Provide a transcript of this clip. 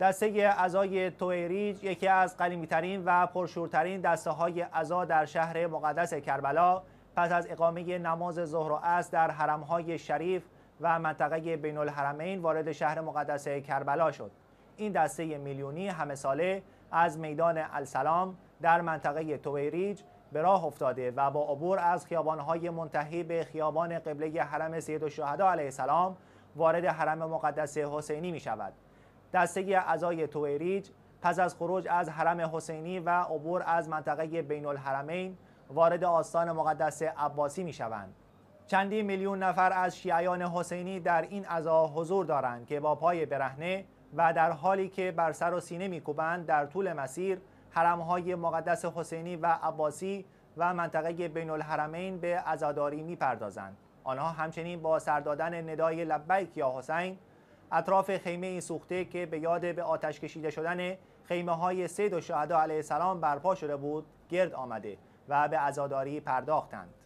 دسته ازای تویریج یکی از قلیمیترین و پرشورترین دسته های ازا در شهر مقدس کربلا پس از اقامه نماز ظهر و عصر در حرمهای شریف و منطقه بین الحرمین وارد شهر مقدس کربلا شد این دسته میلیونی همه ساله از میدان السلام در منطقه تویریج به راه افتاده و با عبور از خیابانهای منتهی به خیابان قبله حرم سید و علیه السلام وارد حرم مقدس حسینی می شود دستگی اعضای تویریج پس از خروج از حرم حسینی و عبور از منطقه بین الحرمین وارد آستان مقدس عباسی می شوند. چندین میلیون نفر از شیعیان حسینی در این عزا حضور دارند که با پای برهنه و در حالی که بر سر و سینه میکوبند در طول مسیر حرمهای مقدس حسینی و عباسی و منطقه بین الحرمین به عزاداری میپردازند آنها همچنین با سردادن ندای لبیک یا حسین اطراف خیمه این سوخته که به یاد به آتش کشیده شدن خیمه های سید و شهدا علیه السلام برپا شده بود گرد آمده و به عزاداری پرداختند